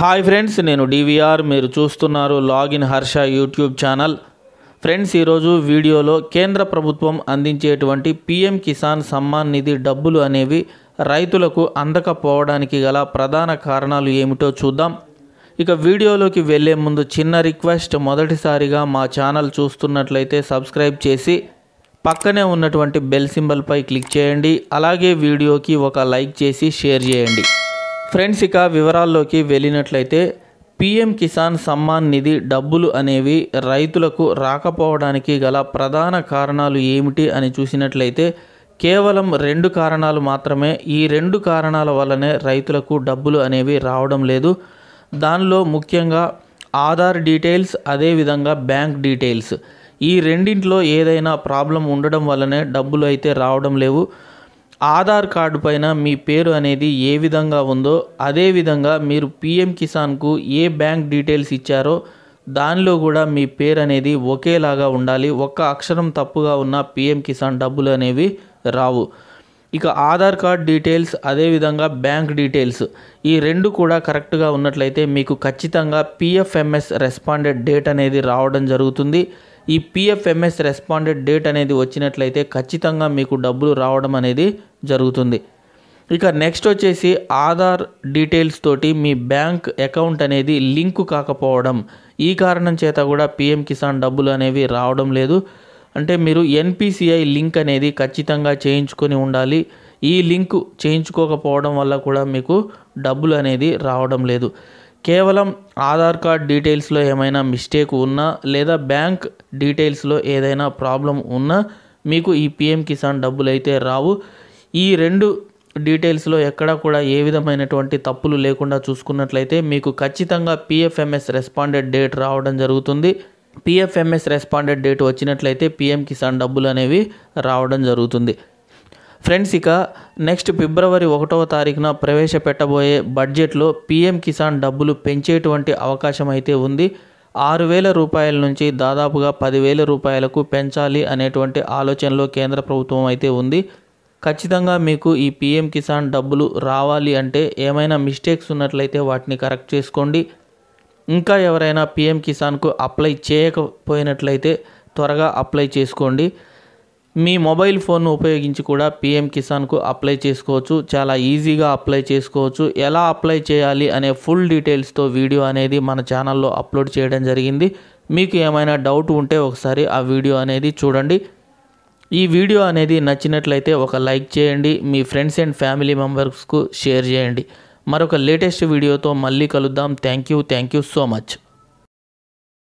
hi friends నేను DVR మీరు చూస్తున్నారు లాగిన్ హర్ష యూట్యూబ్ ఛానల్ ఫ్రెండ్స్ ఈరోజు వీడియోలో కేంద్ర ప్రభుత్వం అందించేటువంటి పిఎం కిసాన్ సమ్మాన్ నిధి డబ్బులు అనేవి రైతులకు అందకపోవడానికి గల ప్రధాన కారణాలు ఏమిటో చూద్దాం ఇక వీడియోలోకి వెళ్ళే ముందు చిన్న రిక్వెస్ట్ మొదటిసారిగా మా ఛానల్ చూస్తున్నట్లయితే సబ్స్క్రైబ్ చేసి పక్కనే ఉన్నటువంటి బెల్ సింబల్పై క్లిక్ చేయండి అలాగే వీడియోకి ఒక లైక్ చేసి షేర్ చేయండి ఫ్రెండ్స్ ఇక వివరాల్లోకి వెళ్ళినట్లయితే పిఎం కిసాన్ సమ్మాన్ నిధి డబ్బులు అనేవి రైతులకు రాకపోవడానికి గల ప్రధాన కారణాలు ఏమిటి అని చూసినట్లయితే కేవలం రెండు కారణాలు మాత్రమే ఈ రెండు కారణాల వల్లనే రైతులకు డబ్బులు అనేవి రావడం లేదు దానిలో ముఖ్యంగా ఆధార్ డీటెయిల్స్ అదేవిధంగా బ్యాంక్ డీటెయిల్స్ ఈ రెండింటిలో ఏదైనా ప్రాబ్లం ఉండడం వల్లనే డబ్బులు అయితే రావడం లేవు ఆధార్ కార్డు పైన మీ పేరు అనేది ఏ విధంగా ఉందో అదేవిధంగా మీరు పిఎం కిసాన్కు ఏ బ్యాంక్ డీటెయిల్స్ ఇచ్చారో దానిలో కూడా మీ పేరు అనేది ఒకేలాగా ఉండాలి ఒక్క అక్షరం తప్పుగా ఉన్న పిఎం కిసాన్ డబ్బులు అనేవి రావు ఇక ఆధార్ కార్డ్ డీటెయిల్స్ అదేవిధంగా బ్యాంక్ డీటెయిల్స్ ఈ రెండు కూడా కరెక్ట్గా ఉన్నట్లయితే మీకు ఖచ్చితంగా పిఎఫ్ఎంఎస్ రెస్పాండెడ్ డేట్ అనేది రావడం జరుగుతుంది ఈ పిఎఫ్ఎంఎస్ రెస్పాండెడ్ డేట్ అనేది వచ్చినట్లయితే ఖచ్చితంగా మీకు డబ్బులు రావడం అనేది జరుగుతుంది ఇక నెక్స్ట్ వచ్చేసి ఆధార్ డీటెయిల్స్ తోటి మీ బ్యాంక్ అకౌంట్ అనేది లింక్ కాకపోవడం ఈ కారణం చేత కూడా పిఎం కిసాన్ డబ్బులు అనేవి రావడం లేదు అంటే మీరు ఎన్పిసిఐ లింక్ అనేది ఖచ్చితంగా చేయించుకొని ఉండాలి ఈ లింక్ చేయించుకోకపోవడం వల్ల కూడా మీకు డబ్బులు అనేది రావడం లేదు కేవలం ఆధార్ కార్డ్ డీటెయిల్స్లో ఏమైనా మిస్టేక్ ఉన్నా లేదా బ్యాంక్ డీటెయిల్స్లో ఏదైనా ప్రాబ్లం ఉన్నా మీకు ఈ పిఎం కిసాన్ డబ్బులు అయితే రావు ఈ రెండు డీటెయిల్స్లో ఎక్కడా కూడా ఏ విధమైనటువంటి తప్పులు లేకుండా చూసుకున్నట్లయితే మీకు ఖచ్చితంగా పిఎఫ్ఎంఎస్ రెస్పాండెడ్ డేట్ రావడం జరుగుతుంది పిఎఫ్ఎంఎస్ రెస్పాండెడ్ డేట్ వచ్చినట్లయితే పిఎం కిసాన్ డబ్బులు అనేవి రావడం జరుగుతుంది ఫ్రెండ్స్ ఇక నెక్స్ట్ ఫిబ్రవరి ఒకటవ తారీఖున ప్రవేశపెట్టబోయే బడ్జెట్లో పిఎం కిసాన్ డబ్బులు పెంచేటువంటి అవకాశం అయితే ఉంది ఆరు వేల రూపాయల నుంచి దాదాపుగా పదివేల రూపాయలకు పెంచాలి అనేటువంటి ఆలోచనలో కేంద్ర ప్రభుత్వం అయితే ఉంది ఖచ్చితంగా మీకు ఈ పిఎం కిసాన్ డబ్బులు రావాలి అంటే ఏమైనా మిస్టేక్స్ ఉన్నట్లయితే వాటిని కరెక్ట్ చేసుకోండి ఇంకా ఎవరైనా పిఎం కిసాన్కు అప్లై చేయకపోయినట్లయితే త్వరగా అప్లై చేసుకోండి మీ మొబైల్ ఫోన్ను ఉపయోగించి కూడా పిఎం కిసాన్కు అప్లై చేసుకోవచ్చు చాలా ఈజీగా అప్లై చేసుకోవచ్చు ఎలా అప్లై చేయాలి అనే ఫుల్ డీటెయిల్స్తో వీడియో అనేది మన ఛానల్లో అప్లోడ్ చేయడం జరిగింది మీకు ఏమైనా డౌట్ ఉంటే ఒకసారి ఆ వీడియో అనేది చూడండి ఈ వీడియో అనేది నచ్చినట్లయితే ఒక లైక్ చేయండి మీ ఫ్రెండ్స్ అండ్ ఫ్యామిలీ మెంబర్స్కు షేర్ చేయండి మరొక లేటెస్ట్ వీడియోతో మళ్ళీ కలుద్దాం thank you thank you so much